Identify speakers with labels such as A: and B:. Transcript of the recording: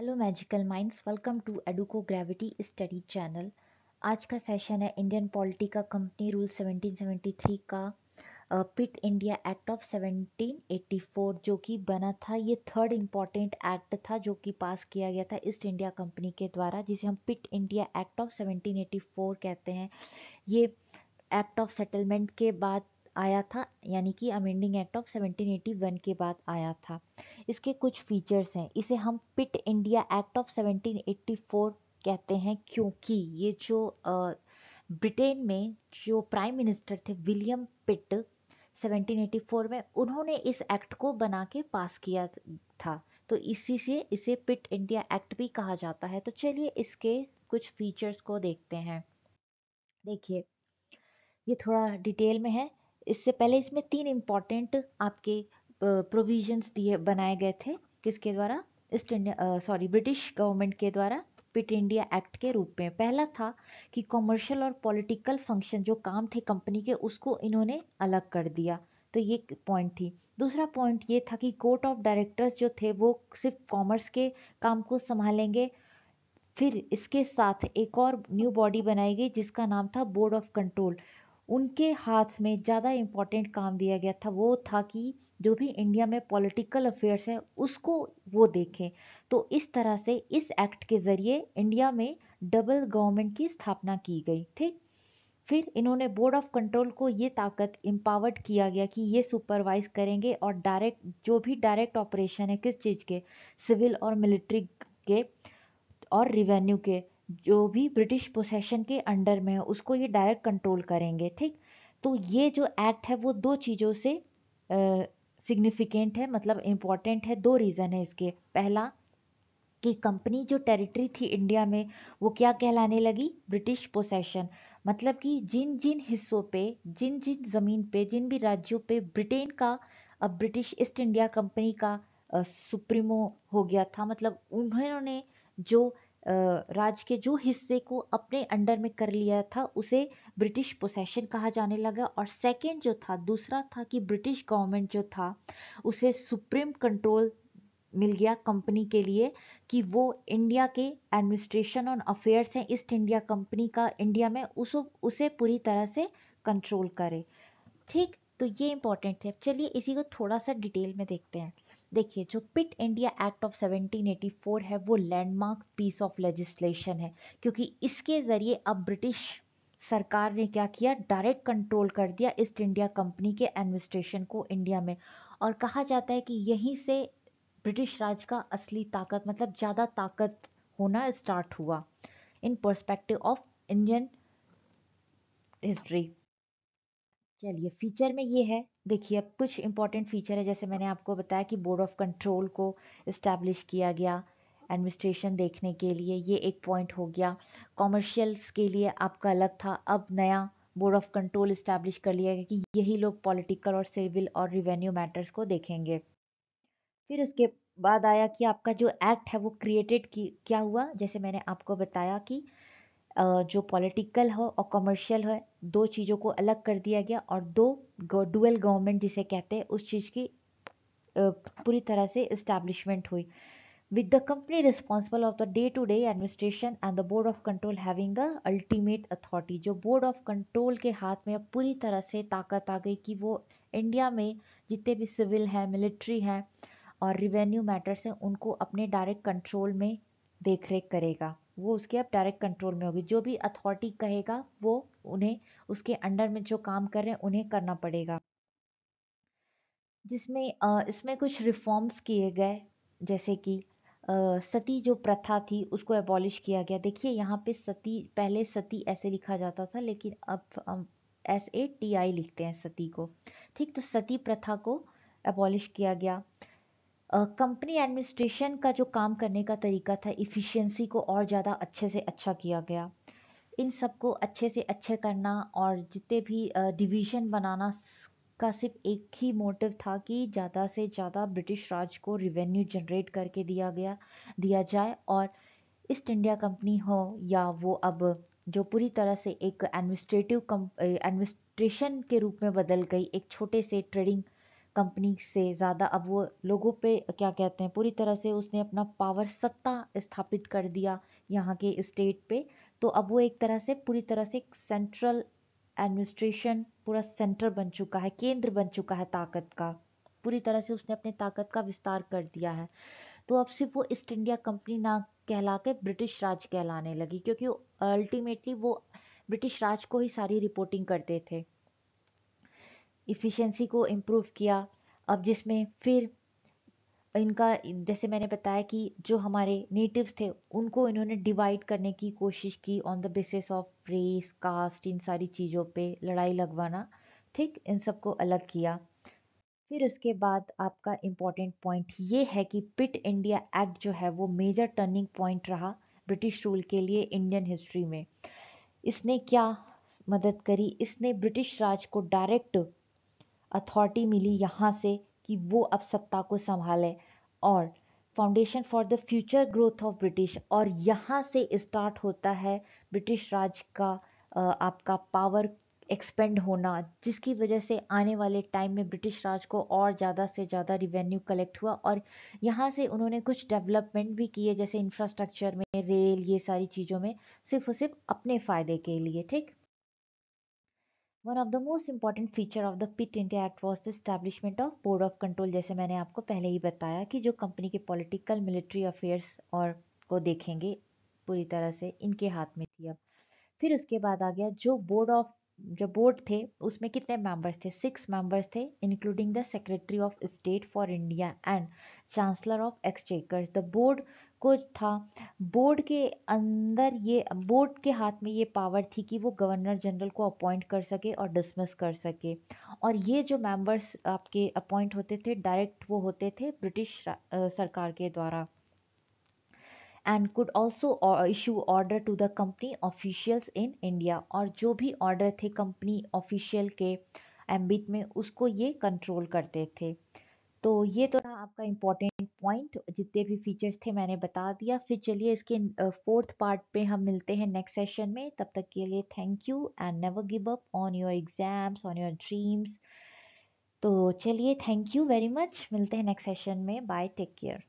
A: hello magical minds welcome to Educo gravity study channel आज का session है Indian polity का कंपनी रूल 1773 का पिट इंडिया एक्ट ऑफ 1784 जो कि बना था ये थर्ड इम्पॉर्टेंट एक्ट था जो कि पास किया गया था ईस्ट इंडिया कंपनी के द्वारा जिसे हम पिट इंडिया एक्ट ऑफ 1784 कहते हैं ये एक्ट ऑफ सेटलमेंट के बाद आया था यानी कि अमेंडिंग एक्ट ऑफ 1781 के बाद आया था इसके कुछ फीचर्स हैं इसे हम पिट इंडिया एक्ट ऑफ 1784 कहते हैं क्योंकि ये जो ब्रिटेन में जो प्राइम मिनिस्टर थे विलियम पिट 1784 में उन्होंने इस एक्ट को बना के पास किया था तो इसी से इसे पिट इंडिया एक्ट भी कहा जाता है तो चलिए इसके कुछ फीचर्स को देखते हैं देखिए ये थोड़ा डिटेल में है इससे पहले इसमें तीन इम्पॉर्टेंट आपके प्रोविजंस दिए बनाए गए थे किसके द्वारा East India sorry British government के द्वारा पिट इंडिया एक्ट के रूप में पहला था कि कॉमर्शियल और पॉलिटिकल फंक्शन जो काम थे कंपनी के उसको इन्होंने अलग कर दिया तो ये पॉइंट थी दूसरा पॉइंट ये था कि कोर्ट ऑफ डायरेक्टर्स जो थे वो सिर्फ कॉमर्स के काम को संभालेंगे फिर इसके साथ एक और न्यू बॉडी बनाई गई जिसका नाम था बोर्ड ऑफ कंट्रोल उनके हाथ में ज़्यादा इम्पोर्टेंट काम दिया गया था वो था कि जो भी इंडिया में पॉलिटिकल अफेयर्स हैं उसको वो देखें तो इस तरह से इस एक्ट के ज़रिए इंडिया में डबल गवर्नमेंट की स्थापना की गई ठीक फिर इन्होंने बोर्ड ऑफ कंट्रोल को ये ताकत एम्पावर्ड किया गया कि ये सुपरवाइज करेंगे और डायरेक्ट जो भी डायरेक्ट ऑपरेशन है किस चीज़ के सिविल और मिलिट्री के और रिवेन्यू के जो भी ब्रिटिश पोसेशन के अंडर में है उसको ये डायरेक्ट कंट्रोल करेंगे ठीक तो ये जो एक्ट है वो दो चीज़ों से सिग्निफिकेंट uh, है मतलब इम्पॉर्टेंट है दो रीज़न है इसके पहला कि कंपनी जो टेरिटरी थी इंडिया में वो क्या कहलाने लगी ब्रिटिश पोसेशन मतलब कि जिन जिन हिस्सों पे जिन जिन ज़मीन पे जिन भी राज्यों पे ब्रिटेन का अब ब्रिटिश ईस्ट इंडिया कंपनी का सुप्रीमो हो गया था मतलब उन्होंने जो राज्य के जो हिस्से को अपने अंडर में कर लिया था उसे ब्रिटिश पोसेशन कहा जाने लगा और सेकंड जो था दूसरा था कि ब्रिटिश गवर्नमेंट जो था उसे सुप्रीम कंट्रोल मिल गया कंपनी के लिए कि वो इंडिया के एडमिनिस्ट्रेशन और अफेयर्स हैं ईस्ट इंडिया कंपनी का इंडिया में उस उसे पूरी तरह से कंट्रोल करे ठीक तो ये इंपॉर्टेंट थे चलिए इसी को थोड़ा सा डिटेल में देखते हैं देखिए जो पिट इंडिया एक्ट ऑफ 1784 है वो लैंडमार्क पीस ऑफ लेजिस्लेशन है क्योंकि इसके ज़रिए अब ब्रिटिश सरकार ने क्या किया डायरेक्ट कंट्रोल कर दिया ईस्ट इंडिया कंपनी के एडमिनिस्ट्रेशन को इंडिया में और कहा जाता है कि यहीं से ब्रिटिश राज का असली ताकत मतलब ज़्यादा ताकत होना स्टार्ट हुआ in perspective of Indian history चलिए फीचर में ये है देखिए अब कुछ इंपॉर्टेंट फीचर है जैसे मैंने आपको बताया कि बोर्ड ऑफ कंट्रोल को इस्टेब्लिश किया गया एडमिनिस्ट्रेशन देखने के लिए ये एक पॉइंट हो गया कॉमर्शियल्स के लिए आपका अलग था अब नया बोर्ड ऑफ कंट्रोल इस्टेब्लिश कर लिया गया कि यही लोग पॉलिटिकल और सिविल और रिवेन्यू मैटर्स को देखेंगे फिर उसके बाद आया कि आपका जो एक्ट है वो क्रिएटेड की क्या हुआ जैसे मैंने आपको बताया कि जो पॉलिटिकल हो और कमर्शियल हो दो चीज़ों को अलग कर दिया गया और दो डुअल गवर्नमेंट जिसे कहते हैं उस चीज़ की पूरी तरह से इस्टेब्लिशमेंट हुई with the company responsible of the day to day administration and the board of control having a ultimate authority जो बोर्ड ऑफ कंट्रोल के हाथ में अब पूरी तरह से ताकत आ गई कि वो इंडिया में जितने भी सिविल हैं मिलिट्री हैं और रिवेन्यू मैटर्स हैं उनको अपने डायरेक्ट कंट्रोल में देख रेख करेगा वो उसके अब डायरेक्ट कंट्रोल में होगी जो भी अथॉरिटी कहेगा वो उन्हें उसके अंडर में जो काम कर रहे हैं उन्हें करना पड़ेगा जिसमें इसमें कुछ रिफॉर्म्स किए गए जैसे कि सती जो प्रथा थी उसको एबॉलिश किया गया देखिए यहाँ पे सती पहले सती ऐसे लिखा जाता था लेकिन अब एस ए टी आई लिखते हैं सती को ठीक तो सती प्रथा को एबॉलिश किया गया कंपनी एडमिनिस्ट्रेशन का जो काम करने का तरीका था इफ़िशेंसी को और ज़्यादा अच्छे से अच्छा किया गया इन सबको अच्छे से अच्छे करना और जितने भी डिवीज़न uh, बनाना का सिर्फ एक ही मोटिव था कि ज़्यादा से ज़्यादा ब्रिटिश राज को रिवेन्यू जनरेट करके दिया गया दिया जाए और ईस्ट इंडिया कंपनी हो या वो अब जो पूरी तरह से एक एडमिनिस्ट्रेटिव एडमिनिस्ट्रेशन के रूप में बदल गई एक छोटे से ट्रेडिंग कंपनी से ज़्यादा अब वो लोगों पे क्या कहते हैं पूरी तरह से उसने अपना पावर सत्ता स्थापित कर दिया यहाँ के स्टेट पे तो अब वो एक तरह से पूरी तरह से एक सेंट्रल एडमिनिस्ट्रेशन पूरा सेंटर बन चुका है केंद्र बन चुका है ताकत का पूरी तरह से उसने अपने ताकत का विस्तार कर दिया है तो अब सिर्फ वो ईस्ट इंडिया कंपनी ना कहला के ब्रिटिश राज कहलाने लगी क्योंकि अल्टीमेटली वो ब्रिटिश राज को ही सारी रिपोर्टिंग करते थे इफ़िशेंसी को इम्प्रूव किया अब जिसमें फिर इनका जैसे मैंने बताया कि जो हमारे नेटिव्स थे उनको इन्होंने डिवाइड करने की कोशिश की on the basis of race caste इन सारी चीज़ों पे लड़ाई लगवाना ठीक इन सबको अलग किया फिर उसके बाद आपका इम्पॉर्टेंट पॉइंट ये है कि पिट इंडिया एक्ट जो है वो मेजर टर्निंग पॉइंट रहा ब्रिटिश रूल के लिए इंडियन हिस्ट्री में इसने क्या मदद करी इसने ब्रिटिश राज को डायरेक्ट अथॉरिटी मिली यहाँ से कि वो अब सत्ता को संभाले और foundation for the future growth of British और यहाँ से स्टार्ट होता है ब्रिटिश राज का आपका पावर एक्सपेंड होना जिसकी वजह से आने वाले टाइम में ब्रिटिश राज को और ज़्यादा से ज़्यादा रिवेन्यू कलेक्ट हुआ और यहाँ से उन्होंने कुछ डेवलपमेंट भी किए जैसे इंफ्रास्ट्रक्चर में रेल ये सारी चीज़ों में सिर्फ और सिर्फ अपने फ़ायदे के लिए ठीक one of the most important feature of the Pitt India act was the establishment of board of control जैसे मैंने आपको पहले ही बताया कि जो कंपनी के पॉलिटिकल मिलिट्री अफेयर्स और को देखेंगे पूरी तरह से इनके हाथ में थी अब फिर उसके बाद आ गया जो बोर्ड ऑफ जो बोर्ड थे उसमें कितने मेंबर्स थे सिक्स मेंबर्स थे including the secretary of state for India and chancellor of exchequer the board कुछ था बोर्ड के अंदर ये बोर्ड के हाथ में ये पावर थी कि वो गवर्नर जनरल को अपॉइंट कर सके और डिसमिस कर सके और ये जो मेंबर्स आपके अपॉइंट होते थे डायरेक्ट वो होते थे ब्रिटिश सरकार के द्वारा and could also issue order to the company officials in India और जो भी ऑर्डर थे कंपनी ऑफिशियल के एम्बिट में उसको ये कंट्रोल करते थे तो ये तो ना आपका इम्पोर्टेंट पॉइंट जितने भी फीचर्स थे मैंने बता दिया फिर चलिए इसके फोर्थ पार्ट पे हम मिलते हैं नेक्स्ट सेशन में तब तक के लिए thank you and never give up on your exams on your dreams तो चलिए थैंक यू वेरी मच मिलते हैं नेक्स्ट सेशन में बाय टेक केयर